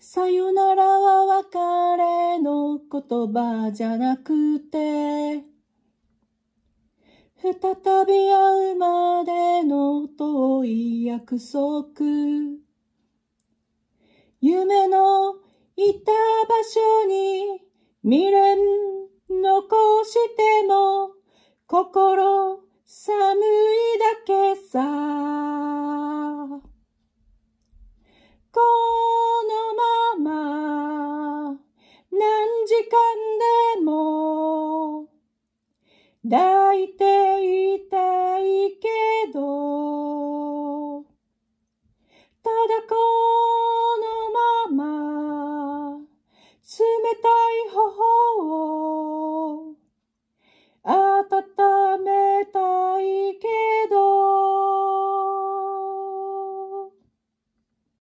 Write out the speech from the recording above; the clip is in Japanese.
さよならは別れの言葉じゃなくて、再び会うまでの遠い約束。夢のいた場所に未練残しても心寒い間でも抱いていた